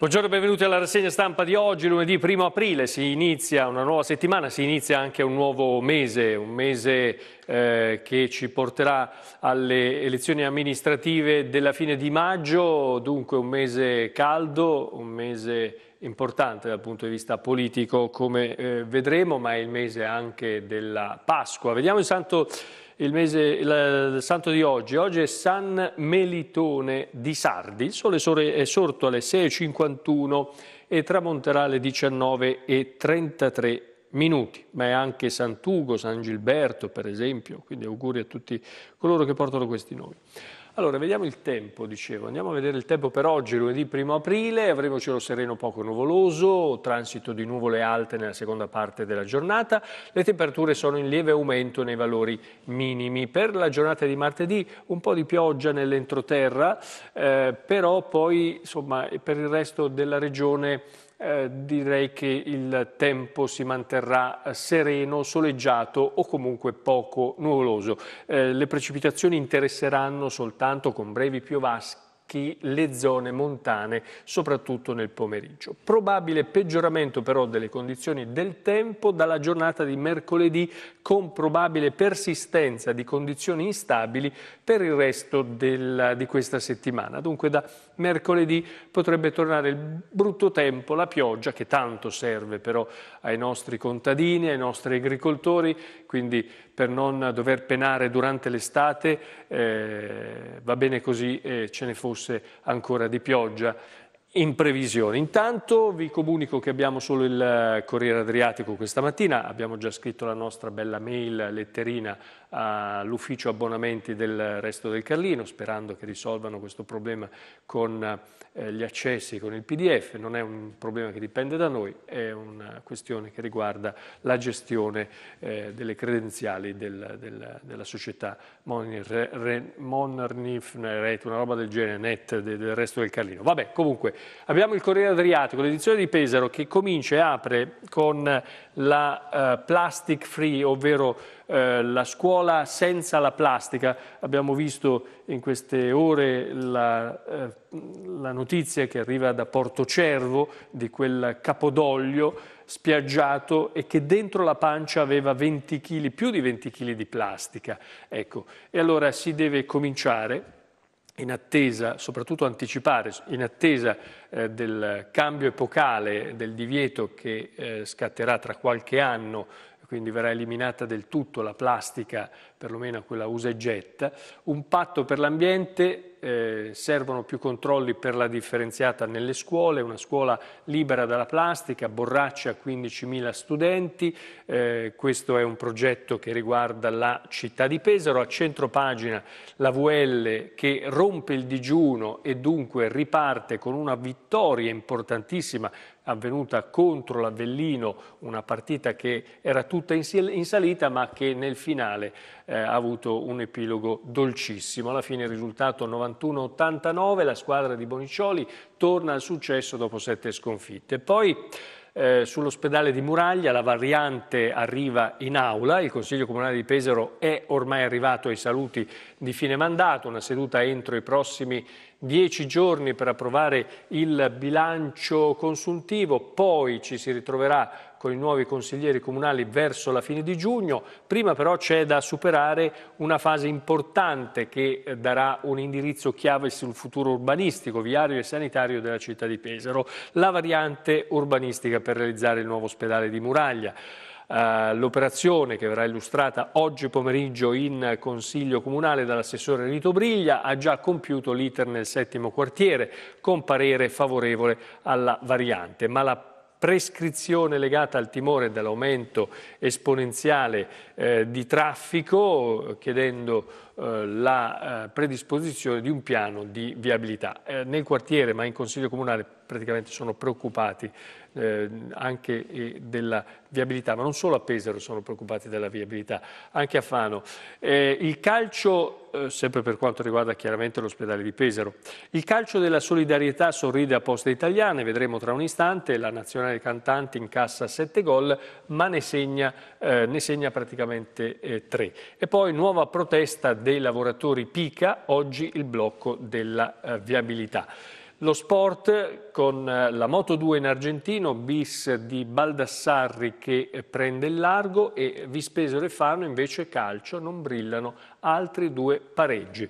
Buongiorno e benvenuti alla rassegna stampa di oggi, lunedì 1 aprile, si inizia una nuova settimana, si inizia anche un nuovo mese, un mese eh, che ci porterà alle elezioni amministrative della fine di maggio, dunque un mese caldo, un mese importante dal punto di vista politico come eh, vedremo, ma è il mese anche della Pasqua. Vediamo intanto il, mese, il, eh, il, santo di oggi. Oggi è San Melitone di Sardi, il sole è sorto alle 6.51 e tramonterà alle 19.33 minuti, ma è anche Santugo, San Gilberto per esempio, quindi auguri a tutti coloro che portano questi nomi. Allora, vediamo il tempo, dicevo. Andiamo a vedere il tempo per oggi, lunedì 1 aprile. Avremo cielo sereno poco nuvoloso, transito di nuvole alte nella seconda parte della giornata. Le temperature sono in lieve aumento nei valori minimi. Per la giornata di martedì un po' di pioggia nell'entroterra, eh, però poi insomma, per il resto della regione eh, direi che il tempo si manterrà eh, sereno, soleggiato o comunque poco nuvoloso. Eh, le precipitazioni interesseranno soltanto con brevi piovaschi le zone montane, soprattutto nel pomeriggio. Probabile peggioramento però delle condizioni del tempo dalla giornata di mercoledì con probabile persistenza di condizioni instabili per il resto del, di questa settimana. Dunque da mercoledì potrebbe tornare il brutto tempo, la pioggia che tanto serve però ai nostri contadini, ai nostri agricoltori, quindi per non dover penare durante l'estate eh, va bene così eh, ce ne fosse ancora di pioggia in previsione. Intanto vi comunico che abbiamo solo il eh, Corriere Adriatico questa mattina, abbiamo già scritto la nostra bella mail letterina all'ufficio abbonamenti del resto del Carlino, sperando che risolvano questo problema con eh, gli accessi, con il PDF. Non è un problema che dipende da noi, è una questione che riguarda la gestione eh, delle credenziali della società Monarnifnet, una roba del genere, net, del, resto del Carlino. Vabbè, comunque, abbiamo il Corriere Adriatico, l'edizione di Pesaro, che comincia e apre con la eh, Plastic Free, ovvero eh, la scuola senza la plastica. Abbiamo visto in queste ore la, eh, la notizia che arriva da Portocervo di quel capodoglio spiaggiato e che dentro la pancia aveva 20 kg, più di 20 kg di plastica. Ecco, e allora si deve cominciare in attesa, soprattutto anticipare, in attesa eh, del cambio epocale del divieto che eh, scatterà tra qualche anno quindi verrà eliminata del tutto la plastica, perlomeno quella usa e getta, un patto per l'ambiente, eh, servono più controlli per la differenziata nelle scuole, una scuola libera dalla plastica, borraccia 15.000 studenti, eh, questo è un progetto che riguarda la città di Pesaro, a centro pagina la VL che rompe il digiuno e dunque riparte con una vittoria importantissima avvenuta contro l'Avellino, una partita che era tutta in salita ma che nel finale eh, ha avuto un epilogo dolcissimo. Alla fine il risultato 91-89, la squadra di Bonicioli torna al successo dopo sette sconfitte. Poi eh, sull'ospedale di Muraglia, la variante arriva in aula, il Consiglio Comunale di Pesaro è ormai arrivato ai saluti di fine mandato, una seduta entro i prossimi dieci giorni per approvare il bilancio consuntivo, poi ci si ritroverà con i nuovi consiglieri comunali verso la fine di giugno. Prima però c'è da superare una fase importante che eh, darà un indirizzo chiave sul futuro urbanistico, viario e sanitario della città di Pesaro, la variante urbanistica per realizzare il nuovo ospedale di Muraglia. Eh, l'operazione che verrà illustrata oggi pomeriggio in Consiglio Comunale dall'assessore Rito Briglia ha già compiuto l'iter nel settimo quartiere con parere favorevole alla variante, ma la prescrizione legata al timore dell'aumento esponenziale eh, di traffico, chiedendo eh, la eh, predisposizione di un piano di viabilità. Eh, nel quartiere, ma in Consiglio Comunale, praticamente sono preoccupati eh, anche della viabilità, ma non solo a Pesaro sono preoccupati della viabilità, anche a Fano. il calcio, sempre per quanto riguarda chiaramente l'ospedale di Pesaro, il calcio della solidarietà sorride a poste italiane, vedremo tra un istante, la nazionale cantante incassa 7 gol, ma ne segna, ne segna praticamente 3. E poi nuova protesta dei lavoratori pica, oggi il blocco della eh, viabilità. Lo sport con eh, la Moto 2 in Argentino, bis di Baldassarri che eh, prende il largo e Vispesero e Fano invece calcio non brillano altri due pareggi.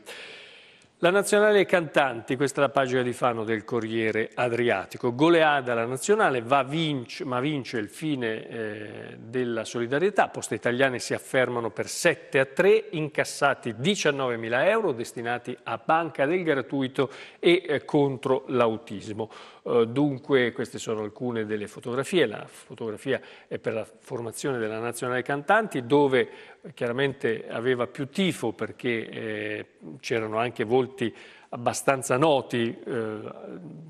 La nazionale cantanti, questa è la pagina di Fano del Corriere Adriatico. Goleada la nazionale, vince, ma vince il fine eh, della solidarietà. Poste italiane si affermano per 7 a 3, incassati 19 mila euro destinati a banca del gratuito e eh, contro l'autismo. Eh, dunque queste sono alcune delle fotografie, la fotografia è per la formazione della Nazionale Cantanti dove eh, chiaramente aveva più tifo perché eh, c'erano anche volti abbastanza noti eh,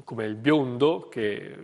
come il biondo che eh,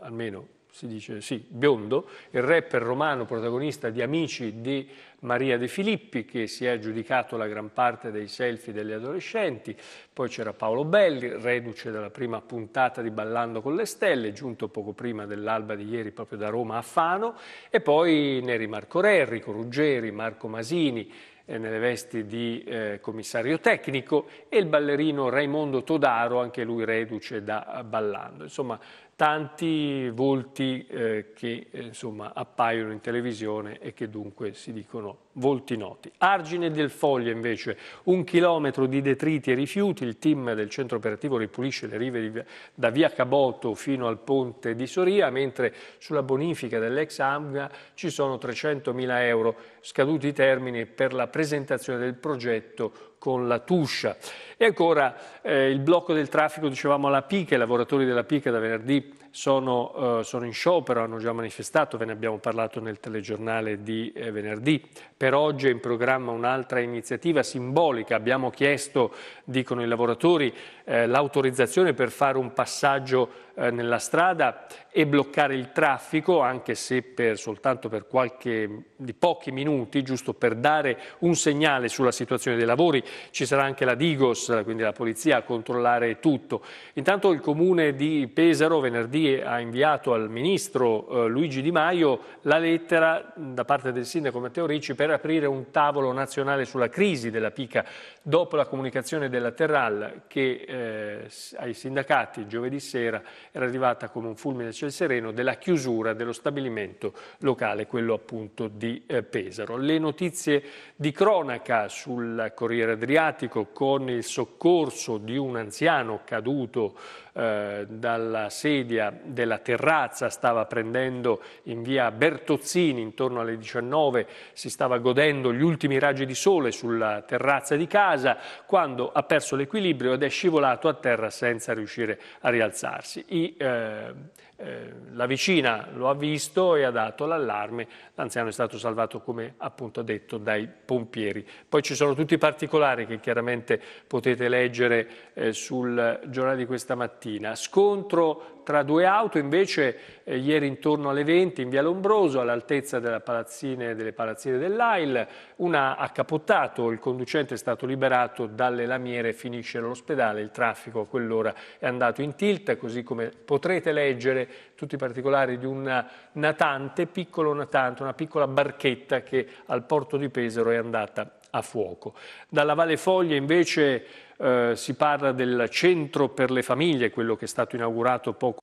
almeno si dice sì, Biondo, il rapper romano protagonista di Amici di Maria De Filippi, che si è aggiudicato la gran parte dei selfie degli adolescenti, poi c'era Paolo Belli, reduce dalla prima puntata di Ballando con le Stelle, giunto poco prima dell'alba di ieri proprio da Roma a Fano, e poi Neri Marco Rerri, Ruggeri, Marco Masini, eh, nelle vesti di eh, commissario tecnico e il ballerino Raimondo Todaro, anche lui reduce da ballando. Insomma, tanti volti eh, che eh, insomma, appaiono in televisione e che dunque si dicono volti noti. Argine del Foglio invece, un chilometro di detriti e rifiuti, il team del centro operativo ripulisce le rive di, da via Caboto fino al ponte di Soria, mentre sulla bonifica dell'ex AMGA ci sono 300.000 euro, scaduti i termini per la presentazione del progetto con la Tuscia. E ancora eh, il blocco del traffico, dicevamo alla Pica, i lavoratori della Pica da venerdì sono, eh, sono, in sciopero, hanno già manifestato, ve ne abbiamo parlato nel telegiornale di eh, venerdì. Per oggi è in programma un'altra iniziativa simbolica, abbiamo chiesto, dicono i lavoratori, eh, l'autorizzazione per fare un passaggio eh, nella strada e bloccare il traffico, anche se per, soltanto per qualche, di pochi minuti, giusto per dare un segnale sulla situazione dei lavori. Ci sarà anche la Digos, quindi la polizia, a controllare tutto. Intanto il comune di Pesaro venerdì ha inviato al ministro eh, Luigi Di Maio la lettera da parte del sindaco Matteo Ricci per aprire un tavolo nazionale sulla crisi della Pica dopo la comunicazione della Terral che eh, ai sindacati giovedì sera era arrivata come un fulmine a ciel sereno della chiusura dello stabilimento locale, quello appunto di eh, Pesaro. Le notizie di cronaca sul Corriere Adriatico con il soccorso di un anziano caduto eh, dalla sedia della Terrazza, stava prendendo in via Bertozzini intorno alle 19, si stava godendo gli ultimi raggi di sole sulla terrazza di casa, quando ha perso l'equilibrio ed è scivolato a terra senza riuscire a rialzarsi. I eh, eh, la vicina lo ha visto e ha dato l'allarme, l'anziano è stato salvato come appunto detto dai pompieri. Poi ci sono tutti i particolari che chiaramente potete leggere eh, sul giornale di questa mattina. Scontro tra due auto invece eh, ieri intorno alle 20 in via Lombroso all'altezza delle palazzine dell'AIL una ha capottato, il conducente è stato liberato dalle lamiere finisce all'ospedale, il traffico a quell'ora è andato in tilt così come potrete leggere tutti i particolari di un natante, piccolo natante, una piccola barchetta che al porto di Pesaro è andata a fuoco. Dalla Valle Foglia invece eh, si parla del centro per le famiglie, quello che è stato inaugurato poco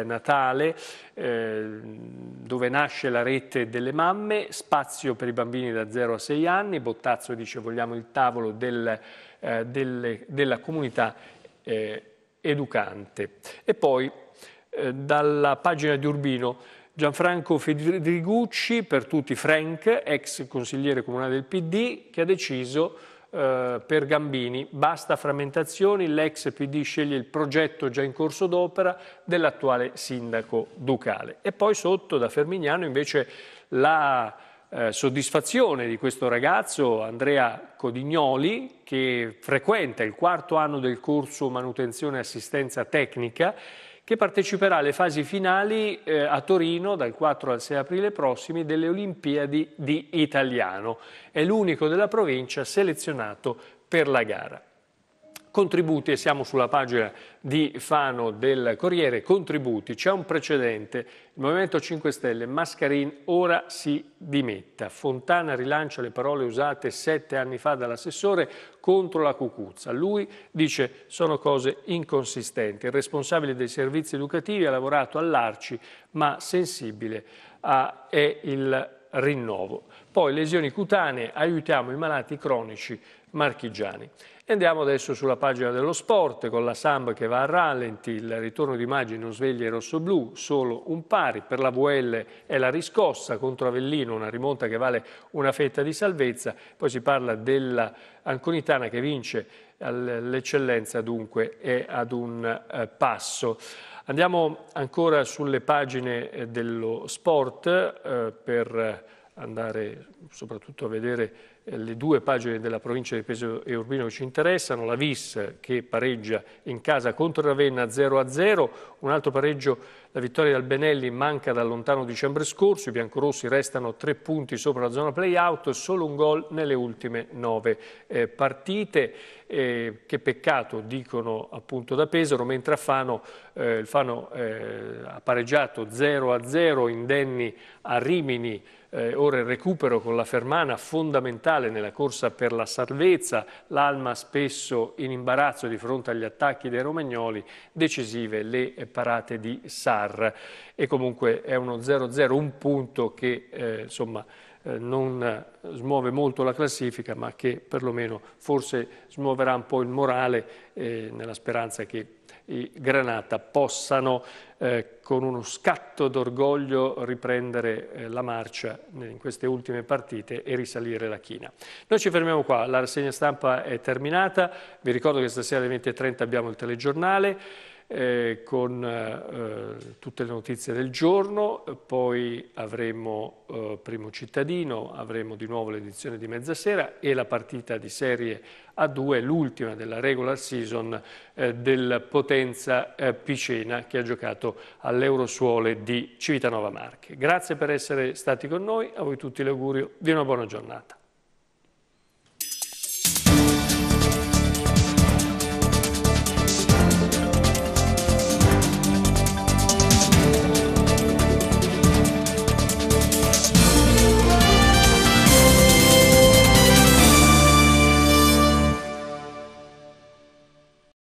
Natale, eh, dove nasce la rete delle mamme, spazio per i bambini da 0 a 6 anni, Bottazzo dice vogliamo il tavolo del, eh, delle, della comunità eh, educante. E poi eh, dalla pagina di Urbino. Gianfranco Federigucci, per tutti Frank, ex consigliere comunale del PD, che ha deciso eh, per Gambini basta frammentazioni, l'ex PD sceglie il progetto già in corso d'opera dell'attuale sindaco Ducale. E poi sotto da Fermignano invece la eh, soddisfazione di questo ragazzo, Andrea Codignoli, che frequenta il quarto anno del corso manutenzione e assistenza tecnica che parteciperà alle fasi finali eh, a Torino dal 4 al 6 aprile prossimi delle Olimpiadi di Italiano. È l'unico della provincia selezionato per la gara contributi, e siamo sulla pagina di Fano del Corriere, contributi, c'è un precedente, il Movimento 5 Stelle, Mascarin ora si dimetta, Fontana rilancia le parole usate sette anni fa dall'assessore contro la cucuzza, lui dice sono cose inconsistenti, il responsabile dei servizi educativi ha lavorato all'Arci ma sensibile a, è il rinnovo. Poi lesioni cutanee, aiutiamo i malati cronici marchigiani. Andiamo adesso sulla pagina dello sport con la Samb che va a rallenti, il ritorno di Maggi non sveglia rosso-blu, solo un pari, per la VL è la riscossa contro Avellino, una rimonta che vale una fetta di salvezza, poi si parla della Anconitana che vince l'eccellenza dunque è ad un eh, passo. Andiamo ancora sulle pagine eh, dello sport eh, per andare soprattutto a vedere eh, le due pagine della provincia di Pesaro e Urbino che ci interessano, la Vis che pareggia in casa contro Ravenna 0-0, un altro pareggio la vittoria del Benelli manca dal lontano dicembre scorso, i biancorossi restano tre punti sopra la zona play-out e solo un gol nelle ultime nove eh, partite. Eh, che peccato, dicono appunto da Pesaro, mentre a Fano, eh, il Fano eh, ha pareggiato 0-0, indenni a Rimini, eh, ora il recupero con la Fermana fondamentale nella corsa per la salvezza, l'Alma spesso in imbarazzo di fronte agli attacchi dei romagnoli, decisive le parate di Sara. VAR e comunque è uno 0-0, un punto che eh, insomma, eh, non smuove molto la classifica ma che perlomeno forse smuoverà un po' il morale eh, nella speranza che i Granata possano eh, con uno scatto d'orgoglio riprendere eh, la marcia in queste ultime partite e risalire la china. Noi ci fermiamo qua, la rassegna stampa è terminata, vi ricordo che stasera alle 20.30 abbiamo il telegiornale eh, con eh, eh, tutte le notizie del giorno, poi avremo eh, Primo Cittadino, avremo di nuovo l'edizione di mezzasera e la partita di serie A2, l'ultima della regular season eh, del Potenza eh, Picena che ha giocato all'Eurosuole di Civitanova Marche. Grazie per essere stati con noi, a voi tutti l'augurio di una buona giornata.